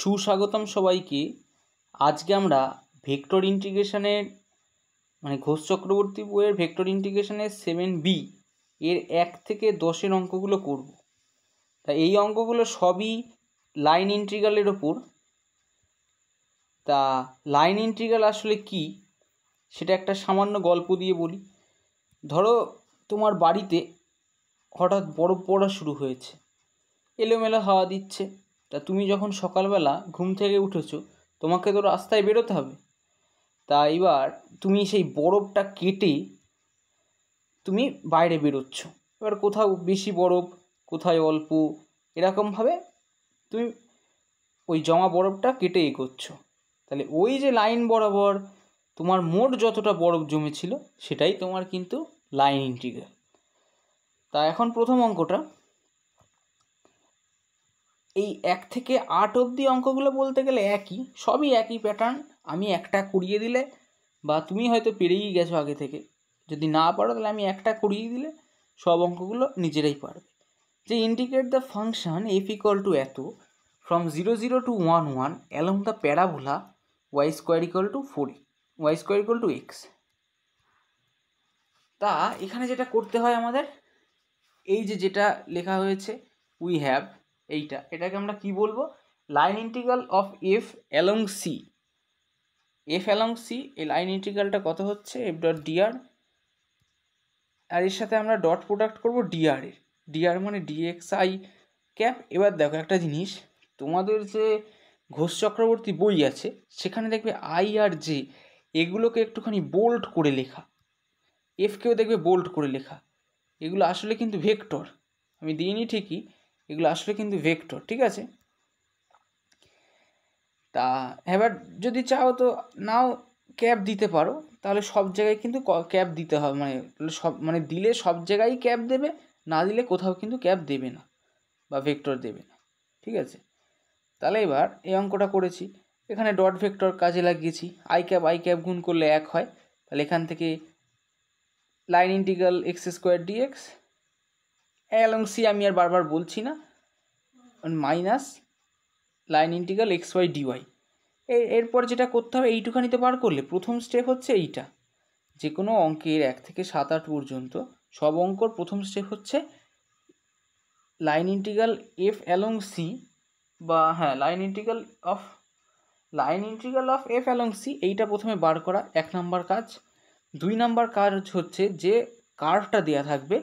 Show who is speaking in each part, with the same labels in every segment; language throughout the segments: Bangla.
Speaker 1: সুস্বাগতম সবাইকে আজকে আমরা ভেক্টর ইন্টিগ্রেশনের মানে ঘোষ চক্রবর্তী বইয়ের ভেক্টর ইন্টিগ্রেশনের সেভেন বি এর এক থেকে দশের অঙ্কগুলো করব তা এই অঙ্কগুলো সবই লাইন ইন্ট্রিগালের ওপর তা লাইন ইন্ট্রিগাল আসলে কি সেটা একটা সামান্য গল্প দিয়ে বলি ধরো তোমার বাড়িতে হঠাৎ বরফ পড়া শুরু হয়েছে এলোমেলো হাওয়া দিচ্ছে তা তুমি যখন সকালবেলা ঘুম থেকে উঠেছো তোমাকে তো রাস্তায় বেরোতে হবে তা এবার তুমি সেই বরফটা কেটে তুমি বাইরে বেরোচ্ছ এবার কোথাও বেশি বরফ কোথায় অল্প এরকমভাবে তুমি ওই জমা বরফটা কেটে এগোচ্ছ তাহলে ওই যে লাইন বরাবর তোমার মোট যতটা বরফ জমেছিল সেটাই তোমার কিন্তু লাইন ইন্টিগ্রাল তা এখন প্রথম অঙ্কটা এই এক থেকে আট অবধি অঙ্কগুলো বলতে গেলে একই সবই একই প্যাটার্ন আমি একটা করিয়ে দিলে বা তুমি হয়তো পেরেই গেছো আগে থেকে যদি না পারো তাহলে আমি একটা করিয়ে দিলে সব অঙ্কগুলো নিজেরাই পারবে যে indicate the function f equal to এত from zero zero to one one along the parabola y square equal to four y square equal to x তা এখানে যেটা করতে হয় আমাদের এই যে যেটা লেখা হয়েছে উই হ্যাভ এইটা এটাকে আমরা কি বলবো line integral of f along c f along c এই লাইন ইন্টিগ্রালটা কত হচ্ছে এফ ডট ডিআর আর এর সাথে আমরা ডট প্রোডাক্ট করবো ডিআর এর ডিআর মানে ডিএক্স আই ক্যাপ এবার দেখো একটা জিনিস তোমাদের যে ঘোষ চক্রবর্তী বই আছে সেখানে দেখবে আই আর জে এগুলোকে একটুখানি বোল্ড করে লেখা এফকেও দেখবে বোল্ট করে লেখা এগুলো আসলে কিন্তু ভেক্টর আমি দিইনি ঠিকই এগুলো আসলে কিন্তু ভেক্টর ঠিক আছে তা এবার হ্যাঁ, যদি চাও তো নাও ক্যাপ দিতে পারো তাহলে সব জায়গায় কিন্তু ক্যাপ দিতে হবে মানে সব মানে দিলে সব জায়গায় ক্যাপ দেবে না দিলে কোথাও কিন্তু ক্যাপ দেবে না বা ভেক্টর দেবে না ঠিক আছে তাহলে এবার এই অঙ্কটা করেছি এখানে ডট ভেক্টর কাজে লাগিয়েছি আই ক্যাপ আই ক্যাপ গুণ করলে এক হয় তাহলে এখান থেকে line integral x square d x along c আমি আর বারবার বলছি না minus line integral x y d y এরপর যেটা করতে হবে এইটুখানিতে বার করলে প্রথম স্টেপ হচ্ছে এইটা যে কোনো অঙ্কের এক থেকে সাত আট পর্যন্ত সব অঙ্কর প্রথম স্টেপ হচ্ছে line integral f along c বা হ্যাঁ line integral of line integral of f along c এইটা প্রথমে বার করা এক নাম্বার কাজ দুই নাম্বার কাজ হচ্ছে যে কার্ভটা দেওয়া থাকবে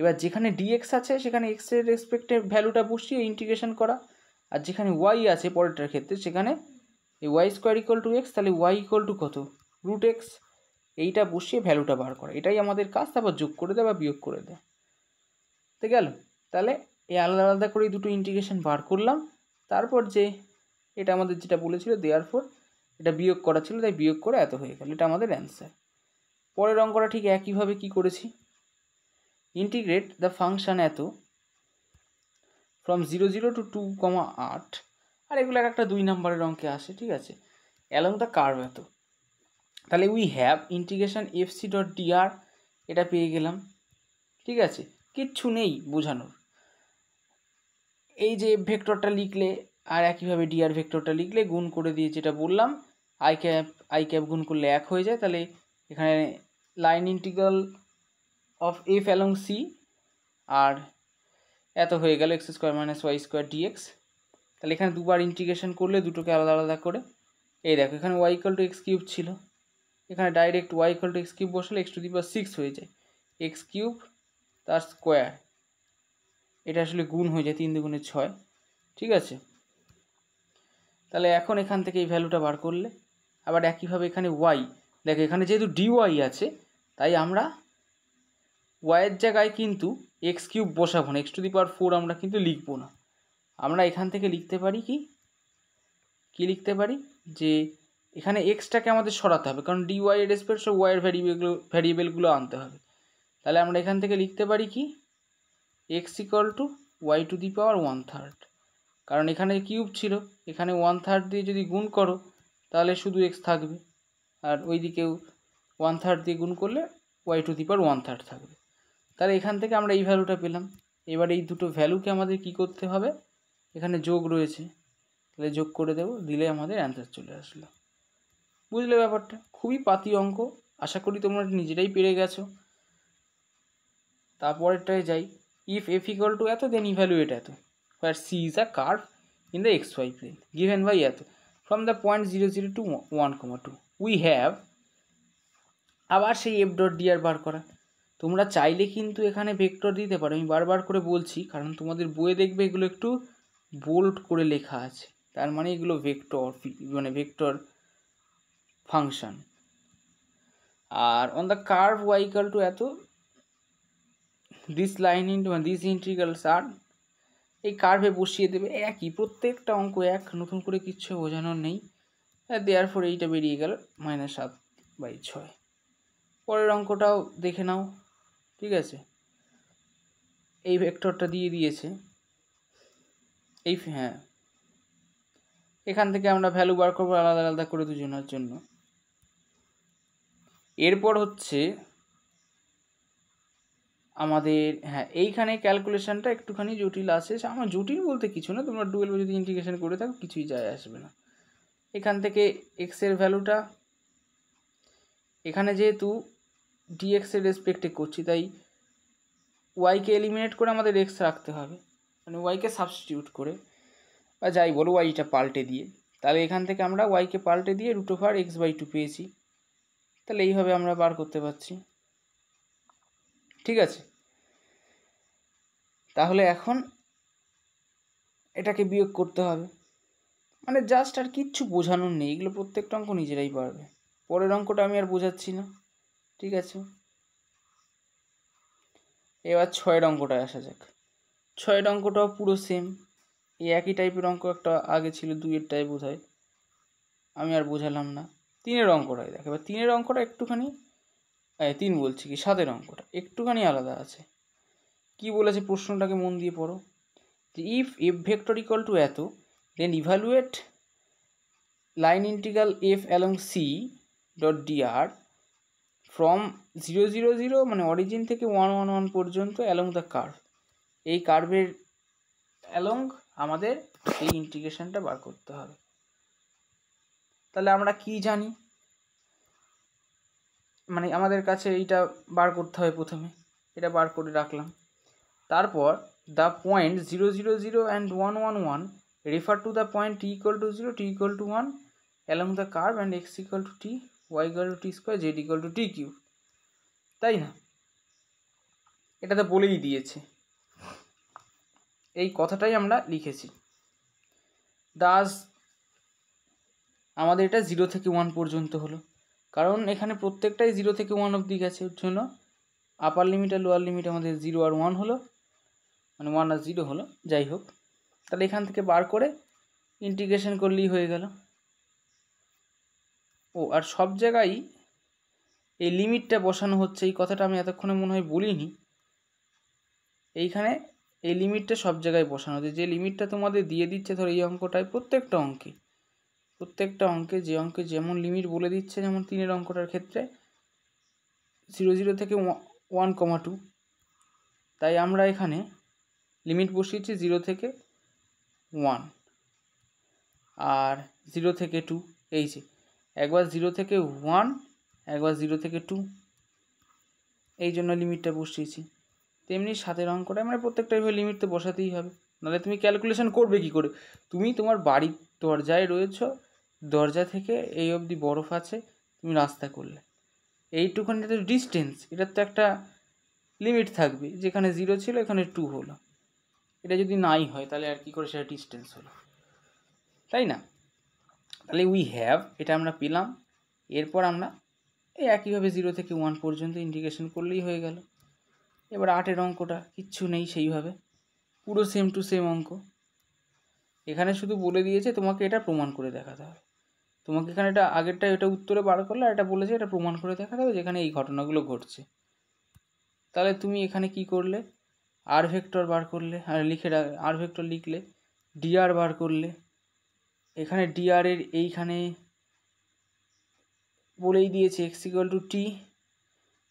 Speaker 1: এবার যেখানে ডিএক্স আছে সেখানে এক্স রেসপেক্টে ভ্যালুটা বসিয়ে ইন্টিগ্রেশন করা আর যেখানে ওয়াই আছে পরেরটার ক্ষেত্রে সেখানে এই y square equal to x তাহলে ওয়াই ইকোয়াল টু কত রুট এক্স এইটা বসিয়ে ভ্যালুটা বার করা এটাই আমাদের কাজ তারপর যোগ করে দেয় বা বিয়োগ করে দেয় তো গেল তাহলে এই আলাদা আলাদা করে দুটো ইন্টিগ্রেশন বার করলাম তারপর যে এটা আমাদের যেটা বলেছিল দেওয়ার ফোর এটা বিয়োগ করা ছিল তাই বিয়োগ করে এত হয়ে গেল এটা আমাদের অ্যান্সার পরের অঙ্কটা ঠিক একইভাবে কি করেছি ইন্টিগ্রেট দ্য ফাংশান এত from zero zero to two comma আট আর এগুলো একটা দুই নম্বরের অঙ্কে আসে ঠিক আছে অ্যালং দ্য কার্ভ এত তাহলে we have integration f c dot d r এটা পেয়ে গেলাম ঠিক আছে কিচ্ছু নেই বোঝানোর এই যে ভেক্টরটা লিখলে আর একইভাবে ডিআর ভেক্টরটা লিখলে গুণ করে দিয়ে যেটা বললাম আই ক্যাপ আই ক্যাপ গুণ করলে এক হয়ে যায় তাহলে এখানে line integral of f along c আর এত হয়ে গেল x square minus y square d x তাহলে এখানে দুবার ইন্টিগ্রেশন করলে দুটোকে আলাদা আলাদা করে এই দেখো এখানে y equal to x cube ছিল এখানে direct y equal to x cube বসলে x to the power six হয়ে যায় এক্স কিউব তার স্কোয়ার এটা আসলে গুণ হয়ে যায় তিন দুগুণে ছয় ঠিক আছে তাহলে এখন এখান থেকে এই ভ্যালুটা বার করলে আবার একইভাবে এখানে ওয়াই দেখো এখানে যেহেতু ডি ওয়াই আছে তাই আমরা ওয়াইয়ের জায়গায় কিন্তু এক্স কিউব বসাবো না x to the power four আমরা কিন্তু লিখবো না আমরা এখান থেকে লিখতে পারি কি কি লিখতে পারি যে এখানে এক্সটাকে আমাদের সরাতে হবে কারণ ডি ওয়াই এর রেসপেক্ট সব ওয়াইয়ের ভ্যারিয়েবলগুলো ভ্যারিয়েবলগুলো আনতে হবে তাহলে আমরা এখান থেকে লিখতে পারি কি x equal to y to the power one third কারণ এখানে কিউব ছিল এখানে ওয়ান থার্ড দিয়ে যদি গুণ করো তাহলে শুধু এক্স থাকবে আর ওই দিকেও ওয়ান থার্ড দিয়ে গুণ করলে y to the power one third থাকবে তাহলে এখান থেকে আমরা এই ভ্যালুটা পেলাম এবার এই দুটো ভ্যালুকে আমাদের কি করতে হবে এখানে যোগ রয়েছে তাহলে যোগ করে দেব দিলে আমাদের অ্যান্সার চলে আসলো বুঝলে ব্যাপারটা খুবই পাতি অঙ্ক আশা করি তোমরা নিজেরাই পেরে গেছো তারপরেরটায় যাই ইফ এফ ইকাল টু এত দেন ইভ্যালুয়েট এত where c is a curve in the x y plane given by এত from the point zero zero to one comma two we have আবার সেই এফ ডট ডি আর বার করা তোমরা চাইলে কিন্তু এখানে ভেক্টর দিতে পারো আমি বারবার করে বলছি কারণ তোমাদের বইয়ে দেখবে এগুলো একটু বোল্ড করে লেখা আছে তার মানে এগুলো ভেক্টর মানে ভেক্টর ফাংশান আর on the curve y equal to এত this line into this integrals আর এই কার্ভে বসিয়ে দেবে একই প্রত্যেকটা অঙ্ক এক নতুন করে কিচ্ছু বোঝানোর নেই দেওয়ার ফোর এইটা বেরিয়ে গেল মাইনাস সাত বাই ছয় পরের অঙ্কটাও দেখে নাও ঠিক আছে এই ভেক্টরটা দিয়ে দিয়েছে এই হ্যাঁ এখান থেকে আমরা ভ্যালু বার করবো আলাদা আলাদা করে দুজনের জন্য এরপর হচ্ছে আমাদের হ্যাঁ এইখানে ক্যালকুলেশানটা একটুখানি জটিল আছে আমার জটিল বলতে কিছু না তোমরা টুয়েলভে যদি ইন্টিগ্রেশন করে থাকো কিছুই যায় আসবে না এখান থেকে এক্সের ভ্যালুটা এখানে যেহেতু ডিএক্সের রেসপেক্টে করছি তাই ওয়াইকে এলিমিনেট করে আমাদের এক্স রাখতে হবে মানে ওয়াইকে সাবস্টিটিউট করে বা যাই বলো ওয়াইটা পাল্টে দিয়ে তাহলে এখান থেকে আমরা ওয়াইকে পাল্টে দিয়ে root over x by two পেয়েছি তাহলে এইভাবে আমরা বার করতে পারছি ঠিক আছে তাহলে এখন এটাকে বিয়োগ করতে হবে মানে জাস্ট আর কিচ্ছু বোঝানোর নেই এগুলো প্রত্যেকটা অঙ্ক নিজেরাই পারবে পরের অঙ্কটা আমি আর বোঝাচ্ছি না ঠিক আছে এবার ছয়ের অঙ্কটায় আসা যাক ছয়ের অঙ্কটাও পুরো সেম এই একই টাইপের অঙ্ক একটা আগে ছিল দুইয়ের টাইপ বোধহয় আমি আর বোঝালাম না তিনের অঙ্কটাই দেখ এবার তিনের অঙ্কটা একটুখানি তিন বলছি কি সাতের অঙ্কটা একটুখানি আলাদা আছে কি বলেছে প্রশ্নটাকে মন দিয়ে পড়ো যে if f vector equal to এত then evaluate line integral f along c dot d r from zero zero zero মানে অরিজিন থেকে ওয়ান ওয়ান ওয়ান পর্যন্ত অ্যালং দ্য কার্ভ এই কার্ভের অ্যালং আমাদের এই ইন্টিগ্রেশনটা বার করতে হবে তাহলে আমরা কি জানি মানে আমাদের কাছে এইটা বার করতে হবে প্রথমে এটা বার করে রাখলাম তারপর the point zero zero zero and one one one refer to the point t equal to zero t equal to one along the curve and x equal to t y equal to t square z equal to t q তাই না এটা তো বলেই দিয়েছে এই কথাটাই আমরা লিখেছি দাস আমাদের এটা জিরো থেকে ওয়ান পর্যন্ত হলো কারণ এখানে প্রত্যেকটাই জিরো থেকে ওয়ান অবধি গেছে ওর জন্য আপার লিমিট আর লোয়ার লিমিট আমাদের জিরো আর ওয়ান হলো মানে ওয়ান আর জিরো হলো যাই হোক তাহলে এখান থেকে বার করে ইন্টিগ্রেশন করলেই হয়ে গেল ও আর সব জায়গায় এই লিমিটটা বসানো হচ্ছে এই কথাটা আমি এতক্ষণে মনে হয় বলিনি এইখানে এই লিমিটটা সব জায়গায় বসানো হচ্ছে যে লিমিটটা তোমাদের দিয়ে দিচ্ছে ধরো এই অঙ্কটায় প্রত্যেকটা অঙ্কে প্রত্যেকটা অঙ্কে যে অঙ্কে যেমন লিমিট বলে দিচ্ছে যেমন তিনের অঙ্কটার ক্ষেত্রে জিরো জিরো থেকে ওয়ান কমা টু তাই আমরা এখানে লিমিট বসিয়েছি জিরো থেকে ওয়ান আর জিরো থেকে টু এই যে একবার জিরো থেকে ওয়ান একবার জিরো থেকে টু এই জন্য লিমিটটা বসিয়েছি তেমনি সাতের অঙ্কটা মানে প্রত্যেকটা এভাবে লিমিট তো বসাতেই হবে নাহলে তুমি ক্যালকুলেশন করবে কি করে তুমি তোমার বাড়ির দরজায় রয়েছ দরজা থেকে এই অবধি বরফ আছে তুমি রাস্তা করলে এইটুখানি তো ডিস্টেন্স এটার তো একটা লিমিট থাকবে যেখানে জিরো ছিল এখানে টু হলো এটা যদি নাই হয় তাহলে আর কি করে সেটা ডিস্টেন্স হলো তাই না তাহলে উই হ্যাভ এটা আমরা পেলাম এরপর আমরা এই একইভাবে জিরো থেকে ওয়ান পর্যন্ত ইন্টিগ্রেশন করলেই হয়ে গেল এবার আটের অঙ্কটা কিচ্ছু নেই সেইভাবে পুরো সেম টু সেম অঙ্ক এখানে শুধু বলে দিয়েছে তোমাকে এটা প্রমাণ করে দেখাতে হবে তোমাকে এখানে এটা আগেরটা এটা উত্তরে বার করলে আর এটা বলেছে এটা প্রমাণ করে দেখাতে হবে যেখানে এই ঘটনাগুলো ঘটছে তাহলে তুমি এখানে কি করলে আর ভেক্টর বার করলে আর লিখে আর ভেক্টর লিখলে ডিআর বার করলে এখানে এর এইখানে বলেই দিয়েছে x equal to t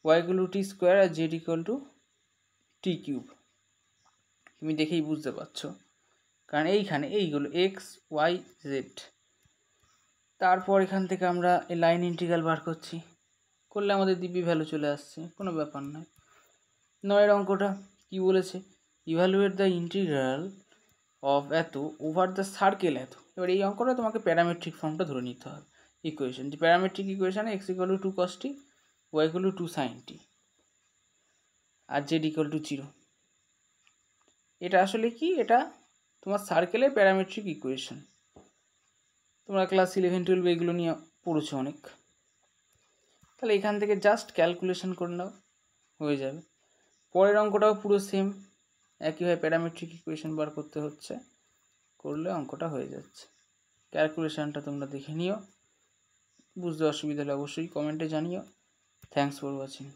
Speaker 1: y equal to t square আর z equal to t cube তুমি দেখেই বুঝতে পারছো কারণ এইখানে এইগুলো এক্স ওয়াই জেড তারপর এখান থেকে আমরা এই লাইন ইন্টিগ্রাল বার করছি করলে আমাদের দিব্যি ভ্যালু চলে আসছে কোনো ব্যাপার নয় নয়ের অঙ্কটা কি বলেছে ইভ্যালুয়েট দ্য ইন্টিগ্রাল অফ এত ওভার দ্য সার্কেল এত এবার এই অঙ্কটা তোমাকে প্যারামেট্রিক ফর্মটা ধরে নিতে হবে ইকুয়েশন যে প্যারামেট্রিক ইকুয়েশানে x equal to cos t y equal to sine t আর জেড ইকুয়াল টু জিরো এটা আসলে কি এটা তোমার সার্কেলে প্যারামেট্রিক ইকুয়েশন তোমরা ক্লাস ইলেভেন টুয়েলভ এগুলো নিয়ে পড়েছো অনেক তাহলে এখান থেকে জাস্ট ক্যালকুলেশন করে নাও হয়ে যাবে পরের অঙ্কটাও পুরো সেম একইভাবে প্যারামেট্রিক ইকুয়েশন বার করতে হচ্ছে করলে অঙ্কটা হয়ে যাচ্ছে ক্যালকুলেশানটা তোমরা দেখে নিও বুঝতে অসুবিধা হলে অবশ্যই কমেন্টে জানিও থ্যাংকস ফর ওয়াচিং